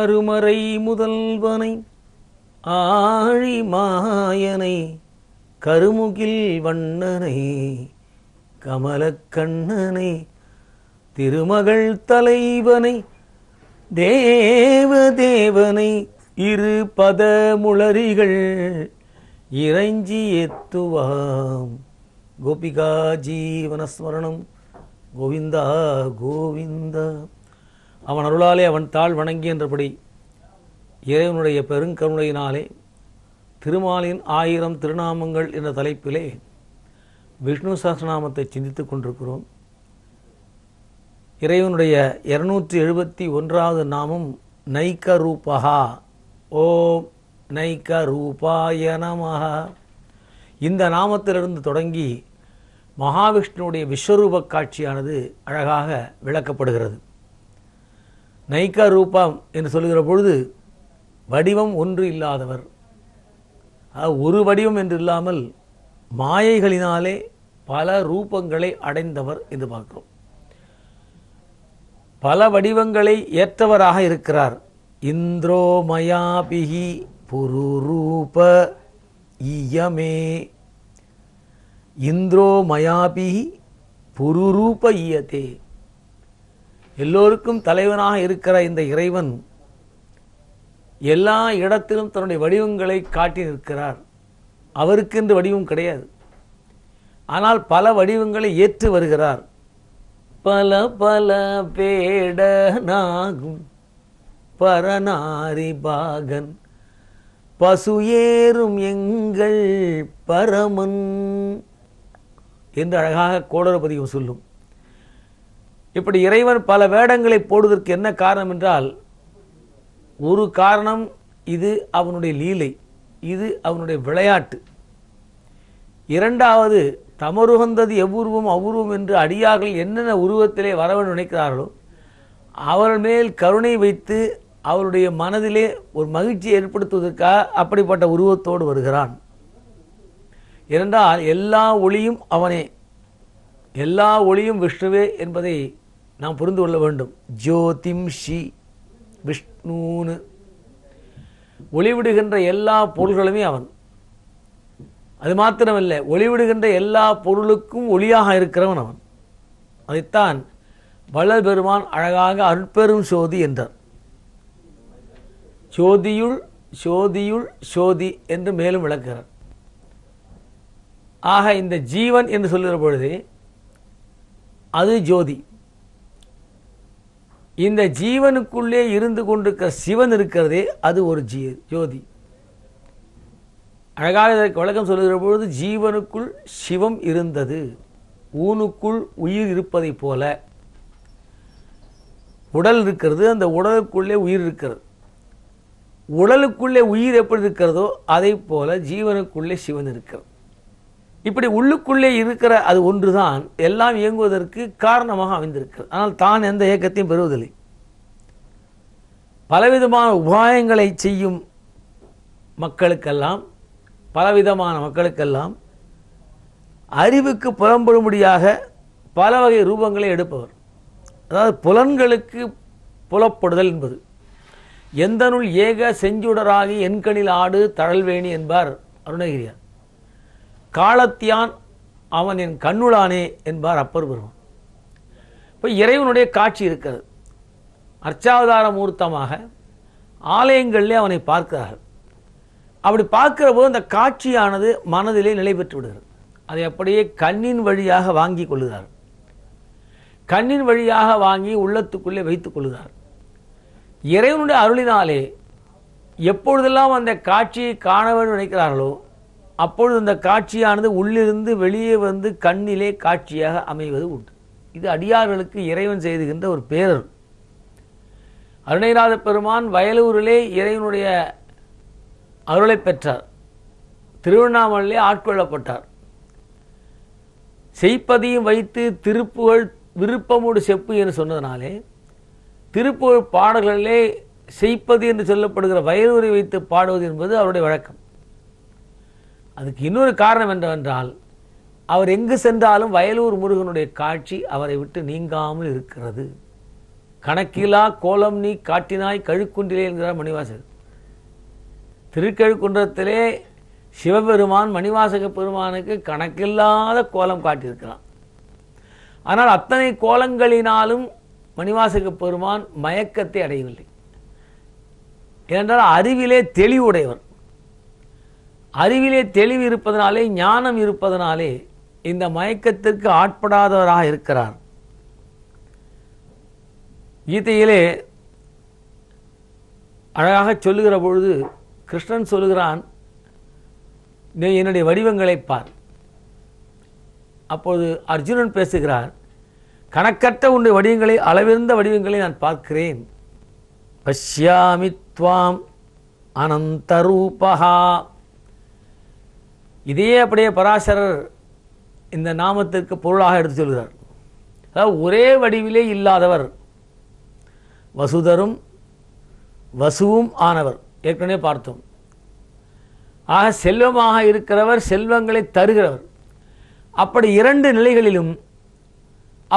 கருமறை முதல்வனை ஆழி மாயனை கருமுகில் வண்ணனை கமலக்கண்ணனை திருமகள் தலைவனை தேவதேவனை இரு பத முளரிகள் இறைஞ்சி எத்துவாம் கோபிகா ஜீவனஸ்மரணம் கோவிந்தா கோவிந்தா அவன் அருளாலே அவன் தாழ் வணங்கி என்றபடி இறைவனுடைய பெருங்கருணையினாலே திருமாலின் ஆயிரம் திருநாமங்கள் என்ற தலைப்பிலே விஷ்ணு சஹசிரநாமத்தை சிந்தித்துக் கொண்டிருக்கிறோம் இறைவனுடைய இருநூற்றி எழுபத்தி ஒன்றாவது நாமம் நைக்க ரூபகா ஓம் நைக்க ரூபாய நமக இந்த நாமத்திலிருந்து தொடங்கி மகாவிஷ்ணுவுடைய விஸ்வரூப காட்சியானது அழகாக விளக்கப்படுகிறது நைக்கா ரூபம் என்று சொல்லுகிற பொழுது வடிவம் ஒன்று இல்லாதவர் ஒரு வடிவம் என்று இல்லாமல் மாயைகளினாலே பல ரூபங்களை அடைந்தவர் என்று பார்க்கிறோம் பல வடிவங்களை ஏற்றவராக இருக்கிறார் இந்திரோ மயாபிகி புருரூப இயமே இந்திரோ மயாபிகி புருரூப இயதே எல்லோருக்கும் தலைவனாக இருக்கிற இந்த இறைவன் எல்லா இடத்திலும் தன்னுடைய வடிவங்களை காட்டி நிற்கிறார் அவருக்கென்று வடிவம் கிடையாது ஆனால் பல வடிவங்களை ஏற்று வருகிறார் பல பல பேடனாகும் பரநாரி பாகன் பசு ஏறும் எங்கள் பரமன் என்று அழகாக கோடரபதியும் சொல்லும் இப்படி இறைவன் பல வேடங்களை போடுவதற்கு என்ன காரணம் என்றால் ஒரு காரணம் இது அவனுடைய லீலை இது அவனுடைய விளையாட்டு இரண்டாவது தமருகந்தது எவ்வுருவம் அவ்வுருவம் என்று அடியார்கள் என்னென்ன உருவத்திலே வரவன் நினைக்கிறார்களோ அவர்கள் மேல் கருணை வைத்து அவருடைய மனதிலே ஒரு மகிழ்ச்சியை ஏற்படுத்துவதற்காக அப்படிப்பட்ட உருவத்தோடு வருகிறான் இரண்டால் எல்லா ஒளியும் அவனே எல்லா ஒளியும் விஷ்ணுவே என்பதை நாம் புரிந்து கொள்ள வேண்டும் ஜோதிம் ஷி விஷ்ணுன்னு ஒளிவிடுகின்ற எல்லா பொருள்களுமே அவன் அது மாத்திரமல்ல ஒளிவிடுகின்ற எல்லா பொருளுக்கும் ஒளியாக இருக்கிறவன் அவன் அதைத்தான் வள்ளல் பெருமான் அழகாக அற்பெரும் சோதி என்றார் சோதியுள் சோதியுள் சோதி என்று மேலும் விளக்குகிறார் ஆக இந்த ஜீவன் என்று சொல்லுகிற பொழுது அது ஜோதி இந்த ஜீவனுக்குள்ளே இருந்து கொண்டிருக்கிற சிவன் இருக்கிறதே அது ஒரு ஜீ ஜோதி அழகாக இதற்கு விளக்கம் சொல்லுகிற பொழுது ஜீவனுக்குள் சிவம் இருந்தது ஊனுக்குள் உயிர் இருப்பதைப் போல உடல் இருக்கிறது அந்த உடலுக்குள்ளே உயிர் இருக்கிறது உடலுக்குள்ளே உயிர் எப்படி இருக்கிறதோ அதை போல ஜீவனுக்குள்ளே சிவன் இருக்கிறது இப்படி உள்ளுக்குள்ளே இருக்கிற அது ஒன்றுதான் எல்லாம் இயங்குவதற்கு காரணமாக அமைந்திருக்கிறது ஆனால் தான் எந்த இயக்கத்தையும் பெறுவதில்லை பலவிதமான உபாயங்களை செய்யும் மக்களுக்கெல்லாம் பலவிதமான மக்களுக்கெல்லாம் அறிவுக்கு புலம்படும்படியாக பல வகை ரூபங்களை எடுப்பவர் அதாவது புலன்களுக்கு புலப்படுதல் என்பது எந்த நூல் ஏக செஞ்சுடராகி எண்கணில் ஆடு தழல்வேணி என்பார் அருணகிரியார் காலத்தியான் அவன் என் கண்ணுளானே என்பார் அப்பர் பெருமான் இப்போ இறைவனுடைய காட்சி இருக்கிறது அர்ச்சாவதார மூர்த்தமாக ஆலயங்களிலே அவனை பார்க்கிறார்கள் அப்படி பார்க்கிற போது அந்த காட்சியானது மனதிலே நிலை பெற்று விடுகிறது அதை அப்படியே கண்ணின் வழியாக வாங்கி கொள்ளுகிறார் கண்ணின் வழியாக வாங்கி உள்ளத்துக்குள்ளே வைத்துக் கொள்கிறார் இறைவனுடைய அருளினாலே எப்பொழுதெல்லாம் அந்த காட்சியை காண வேண்டும் நினைக்கிறார்களோ அப்பொழுது அந்த காட்சியானது உள்ளிருந்து வெளியே வந்து கண்ணிலே காட்சியாக அமைவது உண்டு இது அடியார்களுக்கு இறைவன் செய்துகின்ற ஒரு பேரர் அருணைநாத பெருமான் வயலூரிலே இறைவனுடைய அருளை பெற்றார் திருவண்ணாமலையிலே ஆட்கொள்ளப்பட்டார் செய்ப்பதையும் வைத்து திருப்புகழ் விருப்பமூடு செப்பு என்று சொன்னதனாலே திருப்புகழ் பாடல்களிலே செய்ப்பது என்று சொல்லப்படுகிற வயலூரை வைத்து பாடுவது என்பது அவருடைய வழக்கம் அதுக்கு இன்னொரு காரணம் என்னவென்றால் அவர் எங்கு சென்றாலும் வயலூர் முருகனுடைய காட்சி அவரை விட்டு நீங்காமல் இருக்கிறது கணக்கிலா கோலம் நீ காட்டினாய் கழுக்குன்றிலே என்கிறார் மணிவாசகர் திருக்கழுக்குன்றத்திலே சிவபெருமான் மணிவாசக பெருமானுக்கு கணக்கில்லாத கோலம் காட்டியிருக்கிறான் ஆனால் அத்தனை கோலங்களினாலும் மணிவாசக பெருமான் மயக்கத்தை அடையவில்லை ஏனென்றால் அறிவிலே தெளிவுடையவர் அறிவிலே தெளிவு இருப்பதனாலே ஞானம் இருப்பதனாலே இந்த மயக்கத்திற்கு ஆட்படாதவராக இருக்கிறார் கீதையிலே அழகாக சொல்லுகிற பொழுது கிருஷ்ணன் சொல்லுகிறான் நீ என்னுடைய வடிவங்களை பார் அப்போது அர்ஜுனன் பேசுகிறார் கணக்கற்ற உன்னுடைய வடிவங்களை அளவிருந்த வடிவங்களை நான் பார்க்கிறேன் பஷ்யாமித்வாம் அனந்தரூபகா இதையே அப்படியே பராசரர் இந்த நாமத்திற்கு பொருளாக எடுத்து சொல்கிறார் அதாவது ஒரே வடிவிலே இல்லாதவர் வசுதரும் வசுவும் ஆனவர் ஏற்கனவே பார்த்தோம் ஆக செல்வமாக இருக்கிறவர் செல்வங்களை தருகிறவர் அப்படி இரண்டு நிலைகளிலும்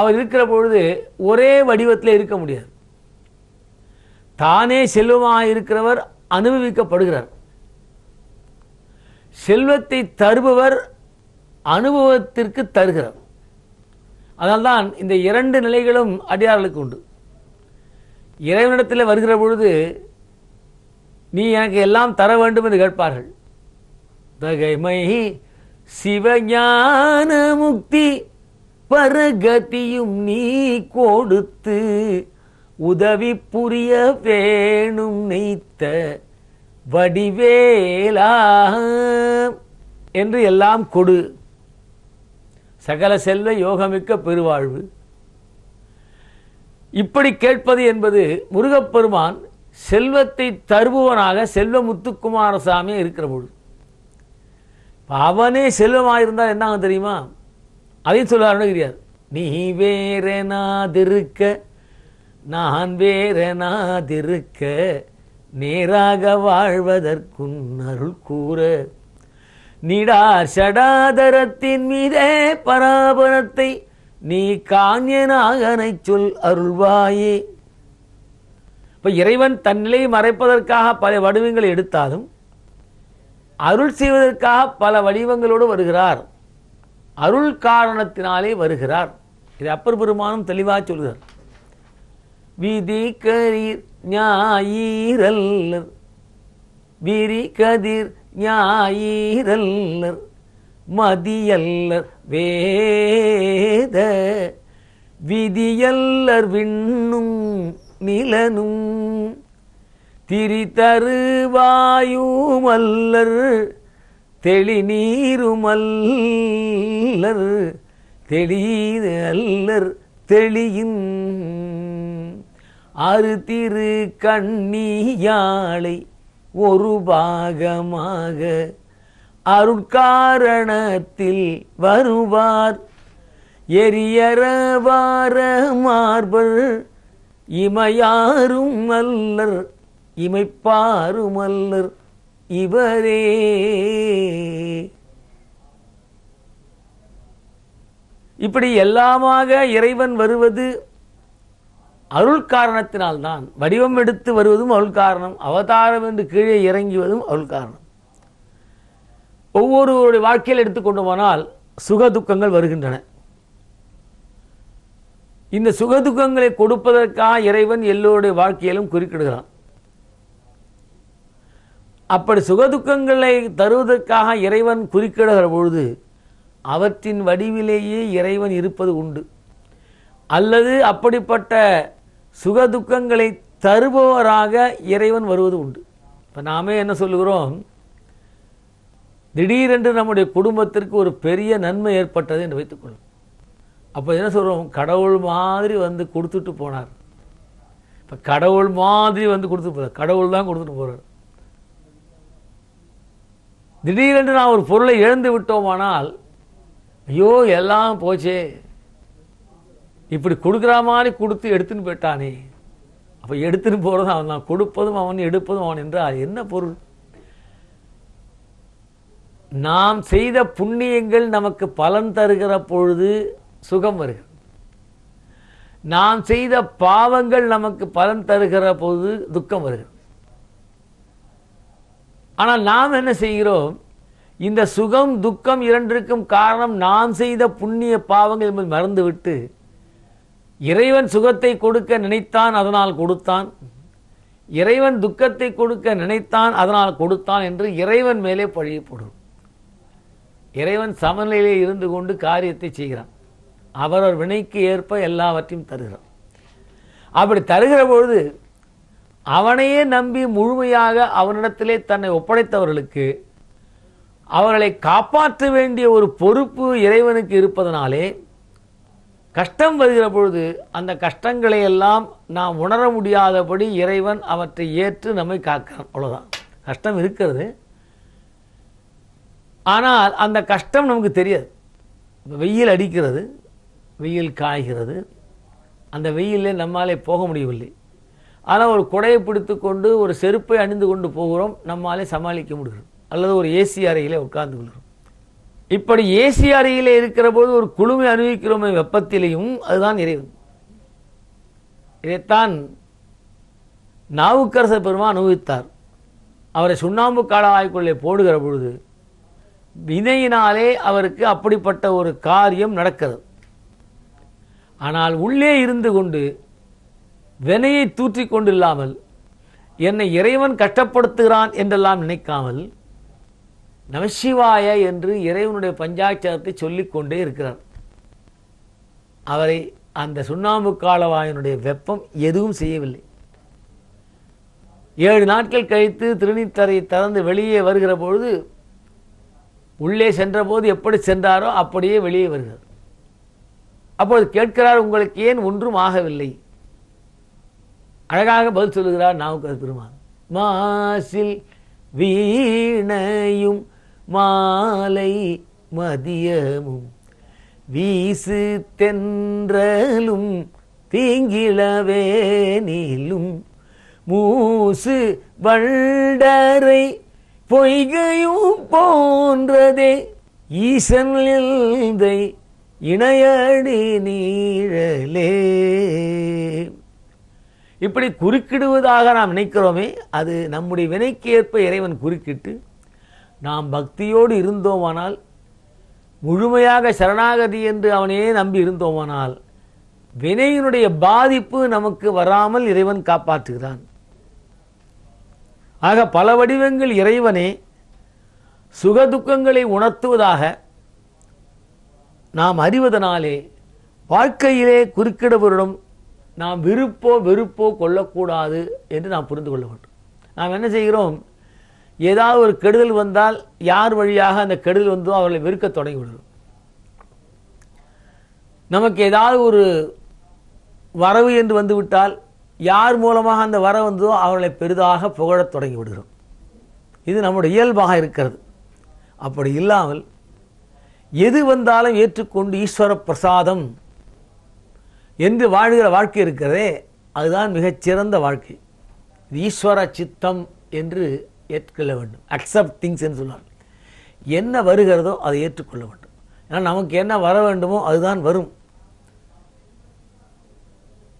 அவர் இருக்கிற பொழுது ஒரே வடிவத்தில் இருக்க முடியாது தானே செல்வமாக இருக்கிறவர் அனுபவிக்கப்படுகிறார் செல்வத்தை தருபவர் அனுபவத்திற்கு தருகிறார் அதனால்தான் இந்த இரண்டு நிலைகளும் அடியார்களுக்கு உண்டு இறைவனிடத்தில் வருகிற பொழுது நீ எனக்கு எல்லாம் தர வேண்டும் என்று கேட்பார்கள் தகைமை சிவஞான முக்தி பரகதியும் நீ கொடுத்து உதவி புரிய வேணும் நெய்த்த வடிவேலா என்று எல்லாம் கொடு சகல செல்வ யோகமிக்க பெருவாழ்வு இப்படி கேட்பது என்பது முருகப்பெருமான் செல்வத்தை தருபவனாக செல்வ முத்துக்குமாரசாமி இருக்கிற பொழுது அவனே செல்வமாக இருந்தால் என்ன தெரியுமா அதையும் சொல்லாருன்னு தெரியாது நீ வேறனாதிருக்க நான் வேறனாதிருக்க நேராக வாழ்வதற்குன் அருள் கூற நிடா சடாதரத்தின் மீதே பராபரத்தை நீ காண்யனாகனை சொல் அருள்வாயே இப்போ இறைவன் தன்னிலையை மறைப்பதற்காக பல வடிவங்கள் எடுத்தாலும் அருள் செய்வதற்காக பல வடிவங்களோடு வருகிறார் அருள் காரணத்தினாலே வருகிறார் இதை அப்பர் பெருமானும் தெளிவாக சொல்கிறார் விதி கரீர் ஞாயிரல்லர் விரி கதிர் ஞாயிரல்லர் மதியல்லர் வேத விதியல்லர் விண்ணும் நிலனும் திரிதருவாயுமல்லர் தெளிநீருமல்லர் தெளியல்லர் தெளியின் அரு திரு கண்ணியாளை ஒரு பாகமாக அருட்காரணத்தில் வருவார் எரியறவார மார்பல் இமையாரும் மல்லர் இமைப்பாரும் அல்லர் இவரே இப்படி எல்லாமாக இறைவன் வருவது அருள் காரணத்தினால்தான் வடிவம் எடுத்து வருவதும் அருள் காரணம் அவதாரம் என்று கீழே இறங்குவதும் அருள் காரணம் ஒவ்வொருவருடைய வாழ்க்கையில் எடுத்துக்கொண்டு போனால் சுக துக்கங்கள் வருகின்றன இந்த சுக துக்கங்களை கொடுப்பதற்காக இறைவன் எல்லோருடைய வாழ்க்கையிலும் குறிக்கிடுகிறான் அப்படி சுகதுக்கங்களை தருவதற்காக இறைவன் குறிக்கிடுகிற பொழுது அவற்றின் வடிவிலேயே இறைவன் இருப்பது உண்டு அல்லது அப்படிப்பட்ட சுகதுக்கங்களை தருபவராக இறைவன் வருவது உண்டு இப்போ நாமே என்ன சொல்லுகிறோம் திடீரென்று நம்முடைய குடும்பத்திற்கு ஒரு பெரிய நன்மை ஏற்பட்டது என்று வைத்துக்கொள்ளும் அப்போ என்ன சொல்கிறோம் கடவுள் மாதிரி வந்து கொடுத்துட்டு போனார் இப்போ கடவுள் மாதிரி வந்து கொடுத்துட்டு போகிறார் கடவுள் தான் கொடுத்துட்டு போகிறார் திடீரென்று நான் ஒரு பொருளை இழந்து விட்டோமானால் ஐயோ எல்லாம் போச்சே இப்படி கொடுக்குற மாதிரி கொடுத்து எடுத்துன்னு போயிட்டானே அப்போ எடுத்துன்னு போகிறது அவன் தான் கொடுப்பதும் அவன் எடுப்பதும் அவன் என்றால் என்ன பொருள் நாம் செய்த புண்ணியங்கள் நமக்கு பலன் தருகிற பொழுது சுகம் வருகிறது நாம் செய்த பாவங்கள் நமக்கு பலன் தருகிற பொழுது துக்கம் வருகிறது ஆனால் நாம் என்ன செய்கிறோம் இந்த சுகம் துக்கம் இரண்டிற்கும் காரணம் நாம் செய்த புண்ணிய பாவங்கள் என்பது மறந்துவிட்டு இறைவன் சுகத்தை கொடுக்க நினைத்தான் அதனால் கொடுத்தான் இறைவன் துக்கத்தை கொடுக்க நினைத்தான் அதனால் கொடுத்தான் என்று இறைவன் மேலே பழியப்படும் இறைவன் சமநிலையிலே இருந்து கொண்டு காரியத்தை செய்கிறான் அவரவர் வினைக்கு ஏற்ப எல்லாவற்றையும் தருகிறான் அப்படி தருகிற பொழுது அவனையே நம்பி முழுமையாக அவனிடத்திலே தன்னை ஒப்படைத்தவர்களுக்கு அவர்களை காப்பாற்ற வேண்டிய ஒரு பொறுப்பு இறைவனுக்கு இருப்பதனாலே கஷ்டம் வருகிற பொழுது அந்த கஷ்டங்களை எல்லாம் நாம் உணர முடியாதபடி இறைவன் அவற்றை ஏற்று நம்மை காக்கிறான் அவ்வளோதான் கஷ்டம் இருக்கிறது ஆனால் அந்த கஷ்டம் நமக்கு தெரியாது வெயில் அடிக்கிறது வெயில் காய்கிறது அந்த வெயிலில் நம்மாலே போக முடியவில்லை ஆனால் ஒரு குடையை பிடித்து கொண்டு ஒரு செருப்பை அணிந்து கொண்டு போகிறோம் நம்மாலே சமாளிக்க முடிகிறது அல்லது ஒரு ஏசி அறையிலே உட்கார்ந்து கொள்கிறோம் இப்படி ஏசி அறையில் இருக்கிற போது ஒரு குழுமை அனுபவிக்கிறோமே வெப்பத்திலையும் அதுதான் இறைவன் இதைத்தான் நாவுக்கரச பெருமா அனுபவித்தார் அவரை சுண்ணாம்பு காலாய்க்குள்ளே போடுகிற பொழுது வினையினாலே அவருக்கு அப்படிப்பட்ட ஒரு காரியம் நடக்கிறது ஆனால் உள்ளே இருந்து கொண்டு வினையை தூற்றி கொண்டு இல்லாமல் என்னை இறைவன் கஷ்டப்படுத்துகிறான் என்றெல்லாம் நினைக்காமல் நமசிவாய என்று இறைவனுடைய பஞ்சாட்சரத்தை சொல்லிக்கொண்டே இருக்கிறார் அவரை அந்த சுண்ணாம்பு காலவாயனுடைய வெப்பம் எதுவும் செய்யவில்லை ஏழு நாட்கள் கழித்து திருநீத்தரை திறந்து வெளியே வருகிற பொழுது உள்ளே சென்றபோது எப்படி சென்றாரோ அப்படியே வெளியே வருகிறார் அப்பொழுது கேட்கிறார் உங்களுக்கு ஏன் ஒன்றும் ஆகவில்லை அழகாக பதில் சொல்லுகிறார் நாவுக்கரசு பெருமாள் மாசில் வீணையும் மாலை மதியமும் வீசு தென்றலும் நீலும் மூசு வண்டரை பொய்கையும் போன்றதே ஈசன் இணையடி நீழலே இப்படி குறுக்கிடுவதாக நாம் நினைக்கிறோமே அது நம்முடைய வினைக்கு ஏற்ப இறைவன் குறுக்கிட்டு நாம் பக்தியோடு இருந்தோமானால் முழுமையாக சரணாகதி என்று அவனையே நம்பி இருந்தோமானால் வினையினுடைய பாதிப்பு நமக்கு வராமல் இறைவன் காப்பாற்றுகிறான் ஆக பல வடிவங்கள் இறைவனே சுகதுக்கங்களை உணர்த்துவதாக நாம் அறிவதனாலே வாழ்க்கையிலே குறுக்கிடவரிடம் நாம் விருப்போ வெறுப்போ கொள்ளக்கூடாது என்று நாம் புரிந்து கொள்ள வேண்டும் நாம் என்ன செய்கிறோம் ஏதாவது ஒரு கெடுதல் வந்தால் யார் வழியாக அந்த கெடுதல் வந்தோ அவர்களை வெறுக்க தொடங்கிவிடும் நமக்கு ஏதாவது ஒரு வரவு என்று வந்துவிட்டால் யார் மூலமாக அந்த வர வந்தோ அவர்களை பெரிதாக புகழத் தொடங்கி விடுகிறோம் இது நம்முடைய இயல்பாக இருக்கிறது அப்படி இல்லாமல் எது வந்தாலும் ஏற்றுக்கொண்டு ஈஸ்வர பிரசாதம் என்று வாழ்கிற வாழ்க்கை இருக்கிறதே அதுதான் மிகச்சிறந்த வாழ்க்கை ஈஸ்வர சித்தம் என்று ஏற்றுக்கொள்ள வேண்டும் அக்செப்ட் என்று சொல்லுவாங்க என்ன வருகிறதோ அதை ஏற்றுக்கொள்ள வேண்டும் ஏன்னா நமக்கு என்ன வர வேண்டுமோ அதுதான் வரும்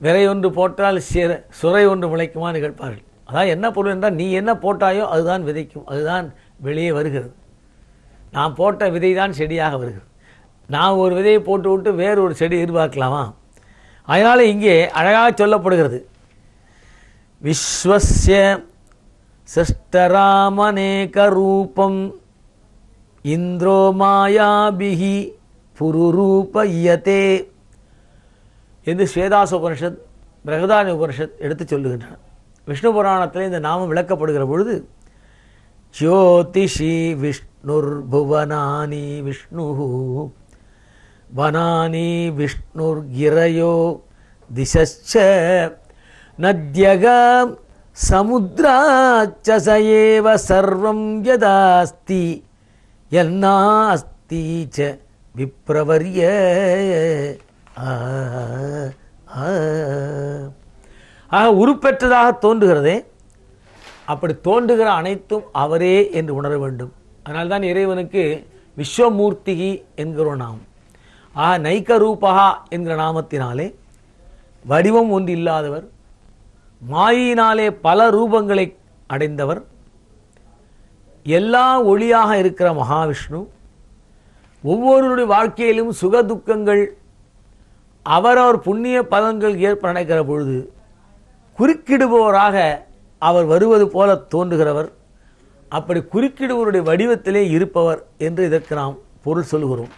விரை ஒன்று போட்டால் சிற சுரை ஒன்று முளைக்குமான்னு கேட்பார்கள் அதான் என்ன பொருள் என்றால் நீ என்ன போட்டாயோ அதுதான் விதைக்கும் அதுதான் வெளியே வருகிறது நான் போட்ட விதை தான் செடியாக வருகிறது நான் ஒரு விதையை போட்டு விட்டு வேறு ஒரு செடி எதிர்பார்க்கலாமா அதனால் இங்கே அழகாக சொல்லப்படுகிறது விஸ்வசிய षष्टरामनेकरूपम् இந்திரோ मायाभिः புருரூபயதே என்று ஸ்வேதாச உபனிஷத் பிரகதானி உபனிஷத் எடுத்து சொல்லுகின்றன விஷ்ணு புராணத்தில் இந்த நாமம் விளக்கப்படுகிற பொழுது ஜோதிஷி விஷ்ணுர் புவனானி விஷ்ணு வனானி விஷ்ணுர் கிரையோ திசச்ச நத்யகம் சமுத்திராச்ச சயேவ சர்வம் யதாஸ்தி என்னாஸ்தி ச விப்ரவரிய ஆக உருப்பெற்றதாக தோன்றுகிறதே அப்படி தோன்றுகிற அனைத்தும் அவரே என்று உணர வேண்டும் அதனால்தான் இறைவனுக்கு விஸ்வமூர்த்திகி என்கிறோம் நாம் ஆக நைக்க என்கிற நாமத்தினாலே வடிவம் ஒன்று இல்லாதவர் மாயினாலே பல ரூபங்களை அடைந்தவர் எல்லா ஒளியாக இருக்கிற மகாவிஷ்ணு ஒவ்வொருடைய வாழ்க்கையிலும் சுக துக்கங்கள் அவரவர் புண்ணிய பதங்கள் ஏற்ப நினைக்கிற பொழுது குறுக்கிடுபவராக அவர் வருவது போல தோன்றுகிறவர் அப்படி குறுக்கிடுவருடைய வடிவத்திலே இருப்பவர் என்று இதற்கு நாம் பொருள் சொல்கிறோம்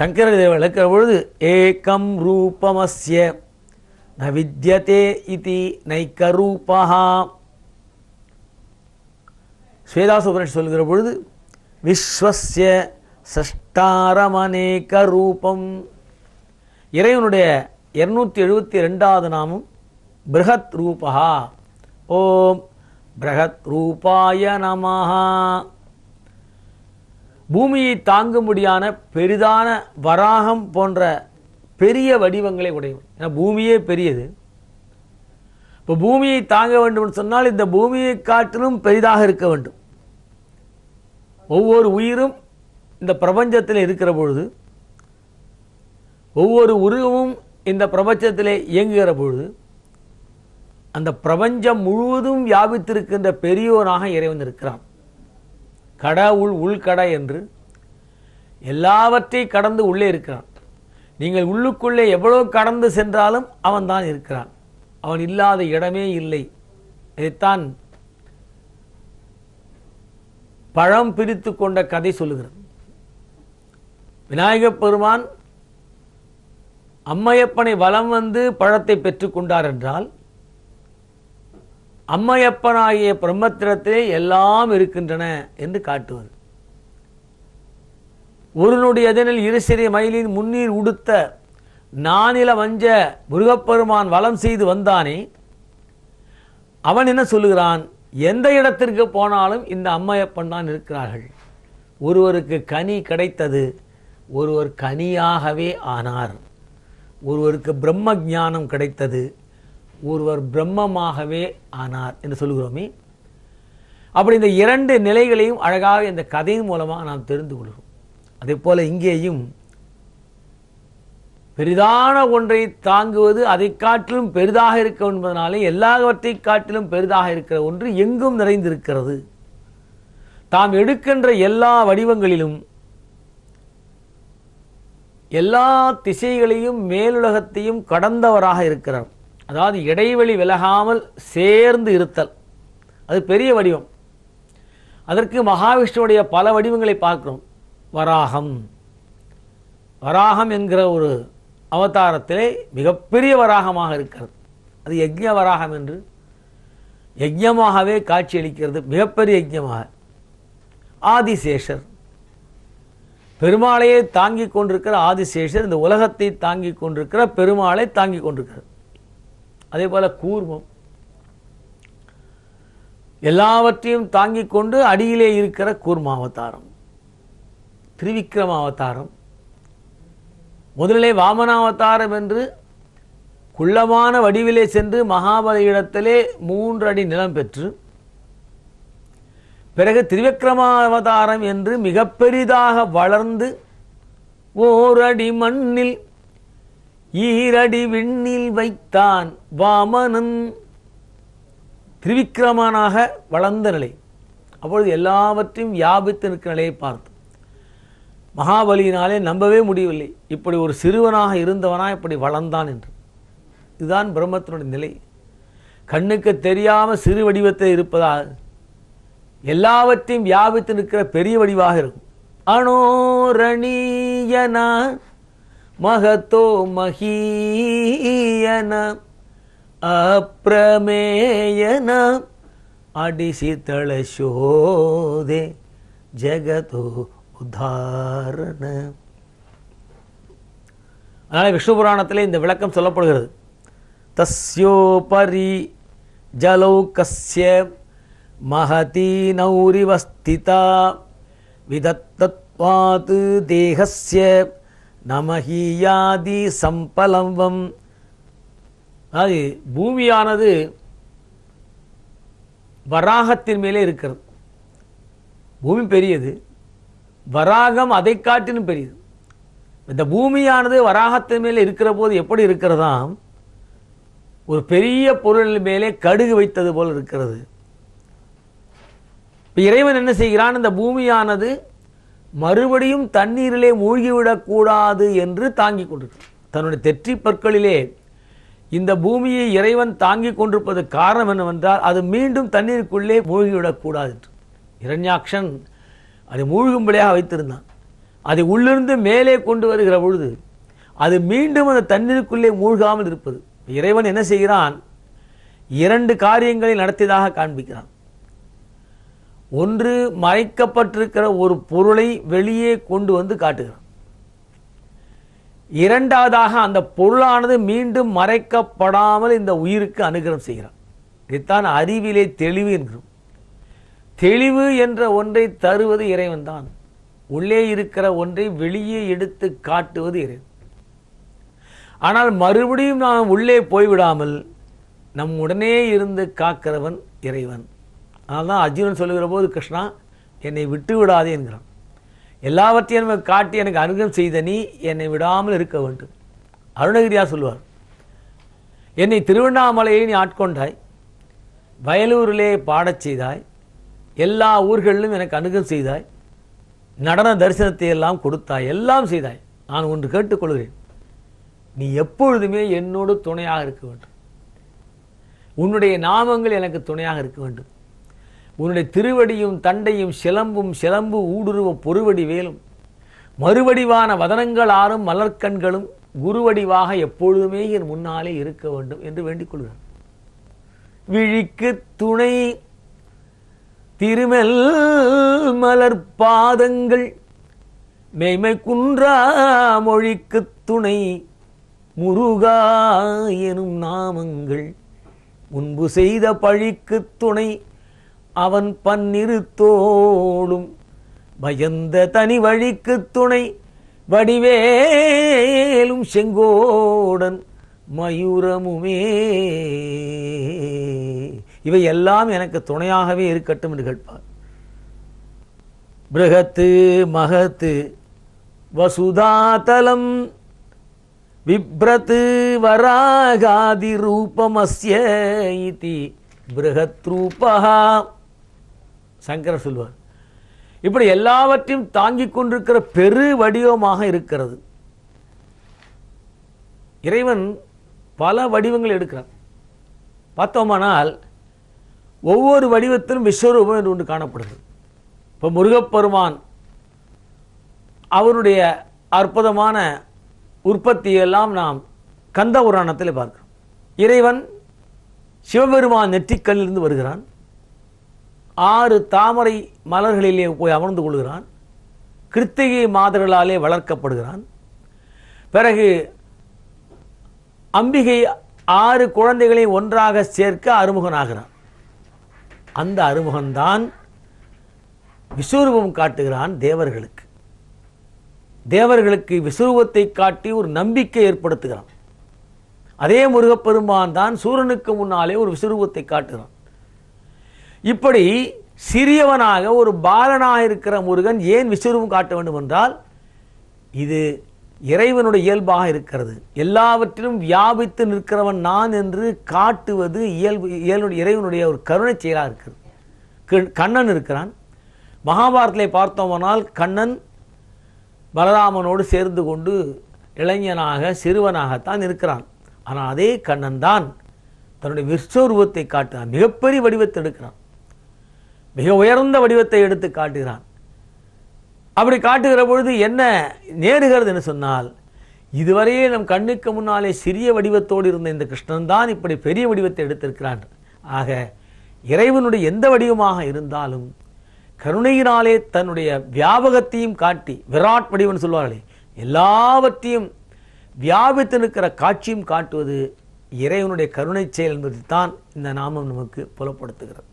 சங்கரதேவன் விளக்கிற பொழுது ஏக்கம் ரூபமஸ்ய ந வித்தியதே இது நைக்கரூபா ஸ்வேதாச உபனிஷ் சொல்லுகிற பொழுது விஸ்வசிய சஷ்டாரமநேக ரூபம் இறைவனுடைய இருநூற்றி எழுபத்தி ரெண்டாவது நாமம் பிரகத் ரூபா ஓம் பிரகத் ரூபாய நமஹா பூமியை தாங்கும்படியான பெரிதான வராகம் போன்ற பெரிய வடிவங்களை உடையவன் ஏன்னா பூமியே பெரியது இப்போ பூமியை தாங்க வேண்டும் சொன்னால் இந்த பூமியை காட்டிலும் பெரிதாக இருக்க வேண்டும் ஒவ்வொரு உயிரும் இந்த பிரபஞ்சத்தில் இருக்கிற பொழுது ஒவ்வொரு உருவமும் இந்த பிரபஞ்சத்தில் இயங்குகிற பொழுது அந்த பிரபஞ்சம் முழுவதும் வியாபித்திருக்கின்ற பெரியோனாக இறைவன் இருக்கிறான் கட உள் உள்கட என்று எல்லாவற்றை கடந்து உள்ளே இருக்கிறான் நீங்கள் உள்ளுக்குள்ளே எவ்வளோ கடந்து சென்றாலும் அவன் தான் இருக்கிறான் அவன் இல்லாத இடமே இல்லை இதைத்தான் பழம் பிரித்து கொண்ட கதை சொல்லுகிறது விநாயகப் பெருமான் அம்மையப்பனை வலம் வந்து பழத்தை பெற்றுக்கொண்டார் என்றால் அம்மையப்பனாகிய பிரம்மத்திரத்திலே எல்லாம் இருக்கின்றன என்று காட்டுவது ஒரு நொடி அதனில் இருசிறி மயிலின் முன்னீர் உடுத்த நானில வஞ்ச முருகப்பெருமான் வளம் செய்து வந்தானே அவன் என்ன சொல்லுகிறான் எந்த இடத்திற்கு போனாலும் இந்த அம்மையப்பன் தான் இருக்கிறார்கள் ஒருவருக்கு கனி கிடைத்தது ஒருவர் கனியாகவே ஆனார் ஒருவருக்கு பிரம்ம ஜானம் கிடைத்தது ஒருவர் பிரம்மமாகவே ஆனார் என்று சொல்கிறோமே அப்படி இந்த இரண்டு நிலைகளையும் அழகாக இந்த கதையின் மூலமாக நாம் தெரிந்து கொள்கிறோம் அதே போல் இங்கேயும் பெரிதான ஒன்றை தாங்குவது அதை காட்டிலும் பெரிதாக இருக்க என்பதனாலே எல்லாவற்றை காட்டிலும் பெரிதாக இருக்கிற ஒன்று எங்கும் நிறைந்திருக்கிறது தாம் எடுக்கின்ற எல்லா வடிவங்களிலும் எல்லா திசைகளையும் மேலுலகத்தையும் கடந்தவராக இருக்கிறார் அதாவது இடைவெளி விலகாமல் சேர்ந்து இருத்தல் அது பெரிய வடிவம் அதற்கு மகாவிஷ்ணுடைய பல வடிவங்களை பார்க்கிறோம் வராகம் வராகம் என்கிற ஒரு அவதாரத்திலே மிகப்பெரிய வராகமாக இருக்கிறது அது யஜ்ய வராகம் என்று யஜ்யமாகவே காட்சியளிக்கிறது மிகப்பெரிய யஜ்யமாக ஆதிசேஷர் பெருமாளையே தாங்கிக் கொண்டிருக்கிற ஆதிசேஷர் இந்த உலகத்தை தாங்கி கொண்டிருக்கிற பெருமாளை தாங்கிக் கொண்டிருக்கிறது அதே போல் கூர்மம் எல்லாவற்றையும் தாங்கிக் கொண்டு அடியிலே இருக்கிற கூர்மாவதாரம் திரிவிக்ரம அவதாரம் முதலிலே வாமனாவதாரம் என்று குள்ளமான வடிவிலே சென்று மகாபலியிடத்திலே இடத்திலே மூன்று அடி நிலம் பெற்று பிறகு திரிவிக்ரம அவதாரம் என்று மிக பெரிதாக வளர்ந்து ஓரடி மண்ணில் ஈரடி விண்ணில் வைத்தான் வாமனன் திரிவிக்ரமனாக வளர்ந்த நிலை அப்பொழுது எல்லாவற்றையும் வியாபித்து நிற்கிற நிலையை பார்த்து மகாபலியினாலே நம்பவே முடியவில்லை இப்படி ஒரு சிறுவனாக இருந்தவனா இப்படி வளர்ந்தான் என்று இதுதான் பிரம்மத்தினுடைய நிலை கண்ணுக்கு தெரியாமல் சிறு வடிவத்தில் இருப்பதால் எல்லாவற்றையும் வியாபித்து நிற்கிற பெரிய வடிவாக இருக்கும் அணோரணீயனா மகத்தோ மகீயன அப்ரமேயன அடிசித்தள சோதே ஜகதோ உதாரண அதனால் விஷ்ணு புராணத்தில் இந்த விளக்கம் சொல்லப்படுகிறது தஸ்யோபரி ஜலௌகஸ்ய மகதி நௌரிவஸ்திதா விதத்தத்வாத்து தேகஸ்ய நமஹியாதி சம்பலம்பம் அதாவது பூமியானது வராகத்தின் மேலே இருக்கிறது பூமி பெரியது வராகம் அதை காட்டினும் பெரியது இந்த பூமியானது வராகத்தின் மேலே இருக்கிற போது எப்படி இருக்கிறதா ஒரு பெரிய பொருள் மேலே கடுகு வைத்தது போல் இருக்கிறது இப்போ இறைவன் என்ன செய்கிறான் இந்த பூமியானது மறுபடியும் தண்ணீரிலே மூழ்கிவிடக்கூடாது என்று தாங்கி கொண்டிருக்கிறது தன்னுடைய தெற்றி பற்களிலே இந்த பூமியை இறைவன் தாங்கி கொண்டிருப்பது காரணம் என்னவென்றால் அது மீண்டும் தண்ணீருக்குள்ளே மூழ்கிவிடக்கூடாது என்று இரண்யாக்ஷன் அதை மூழ்கும்படியாக வைத்திருந்தான் அதை உள்ளிருந்து மேலே கொண்டு வருகிற பொழுது அது மீண்டும் அந்த தண்ணீருக்குள்ளே மூழ்காமல் இருப்பது இறைவன் என்ன செய்கிறான் இரண்டு காரியங்களை நடத்தியதாக காண்பிக்கிறான் ஒன்று மறைக்கப்பட்டிருக்கிற ஒரு பொருளை வெளியே கொண்டு வந்து காட்டுகிறான் இரண்டாவதாக அந்த பொருளானது மீண்டும் மறைக்கப்படாமல் இந்த உயிருக்கு அனுகிரகம் செய்கிறான் இதுதான் அறிவிலே தெளிவு என்கிறோம் தெளிவு என்ற ஒன்றை தருவது இறைவன் தான் உள்ளே இருக்கிற ஒன்றை வெளியே எடுத்து காட்டுவது இறைவன் ஆனால் மறுபடியும் நாம் உள்ளே போய்விடாமல் நம் உடனே இருந்து காக்கிறவன் இறைவன் அதனால் அர்ஜுனன் சொல்லுகிற போது கிருஷ்ணா என்னை விட்டு விடாதே என்கிறான் எல்லாவற்றையும் காட்டி எனக்கு அனுகம் செய்த நீ என்னை விடாமல் இருக்க வேண்டும் அருணகிரியா சொல்லுவார் என்னை திருவண்ணாமலையை நீ ஆட்கொண்டாய் வயலூரிலே பாடச் செய்தாய் எல்லா ஊர்களிலும் எனக்கு அணுகல் செய்தாய் நடன தரிசனத்தை எல்லாம் கொடுத்தாய் எல்லாம் செய்தாய் நான் ஒன்று கேட்டுக்கொள்கிறேன் நீ எப்பொழுதுமே என்னோடு துணையாக இருக்க வேண்டும் உன்னுடைய நாமங்கள் எனக்கு துணையாக இருக்க வேண்டும் உன்னுடைய திருவடியும் தண்டையும் சிலம்பும் சிலம்பு ஊடுருவ பொறுவடி வேலும் மறுவடிவான வதனங்கள் ஆறும் மலர்கண்களும் குருவடிவாக எப்பொழுதுமே என் முன்னாலே இருக்க வேண்டும் என்று வேண்டிக் கொள்கிறான் விழிக்கு துணை திருமல் மலர் பாதங்கள் மெய்மை குன்றா மொழிக்கு துணை முருகா எனும் நாமங்கள் முன்பு செய்த பழிக்கு துணை அவன் பன்னிரு தோளும் பயந்த தனி வழிக்கு துணை வடிவேலும் செங்கோடன் மயூரமுமே இவை எல்லாம் எனக்கு துணையாகவே இருக்கட்டும் என்று கேட்பார் பிரகத்து மகத்து வசுதாதலம் விப்ரத்து வராகாதி ரூபமஸ்ய இதி பிருகத் ரூபா சங்கரர் சொல்வார் இப்படி எல்லாவற்றையும் தாங்கிக் கொண்டிருக்கிற பெரு வடிவமாக இருக்கிறது இறைவன் பல வடிவங்கள் எடுக்கிறான் பார்த்தோமானால் ஒவ்வொரு வடிவத்திலும் விஸ்வரூபம் என்று ஒன்று காணப்படுது இப்போ முருகப்பெருமான் அவருடைய அற்புதமான உற்பத்தியெல்லாம் நாம் கந்த புராணத்தில் பார்க்கிறோம் இறைவன் சிவபெருமான் நெற்றிக்கல்லிருந்து வருகிறான் ஆறு தாமரை மலர்களிலே போய் அமர்ந்து கொள்கிறான் கிருத்திகை மாதர்களாலே வளர்க்கப்படுகிறான் பிறகு அம்பிகை ஆறு குழந்தைகளை ஒன்றாக சேர்க்க அறிமுகனாகிறான் அந்த அறிமுகம்தான் விஸ்வரூபம் காட்டுகிறான் தேவர்களுக்கு தேவர்களுக்கு விஸ்வரூபத்தை காட்டி ஒரு நம்பிக்கை ஏற்படுத்துகிறான் அதே முருகப்பெருமான் தான் சூரனுக்கு முன்னாலே ஒரு விஸ்வரூபத்தை காட்டுகிறான் இப்படி சிறியவனாக ஒரு பாலனாக இருக்கிற முருகன் ஏன் விஸ்வரூபம் காட்ட வேண்டும் என்றால் இது இறைவனுடைய இயல்பாக இருக்கிறது எல்லாவற்றிலும் வியாபித்து நிற்கிறவன் நான் என்று காட்டுவது இயல்பு இயல்பு இறைவனுடைய ஒரு கருணை செயலாக இருக்கிறது கண்ணன் இருக்கிறான் மகாபாரத்தில் பார்த்தோமானால் கண்ணன் பலராமனோடு சேர்ந்து கொண்டு இளைஞனாக சிறுவனாகத்தான் இருக்கிறான் ஆனால் அதே கண்ணன் தான் தன்னுடைய விஸ்வரூபத்தை காட்டுகிறான் மிகப்பெரிய வடிவத்தை எடுக்கிறான் மிக உயர்ந்த வடிவத்தை எடுத்து காட்டுகிறான் அப்படி காட்டுகிற பொழுது என்ன என்று சொன்னால் இதுவரையே நம் கண்ணுக்கு முன்னாலே சிறிய வடிவத்தோடு இருந்த இந்த கிருஷ்ணன் தான் இப்படி பெரிய வடிவத்தை எடுத்திருக்கிறான் ஆக இறைவனுடைய எந்த வடிவமாக இருந்தாலும் கருணையினாலே தன்னுடைய வியாபகத்தையும் காட்டி விராட் வடிவன் சொல்வார்களே எல்லாவற்றையும் வியாபித்து நிற்கிற காட்சியும் காட்டுவது இறைவனுடைய கருணை செயல் என்பது தான் இந்த நாமம் நமக்கு புலப்படுத்துகிறது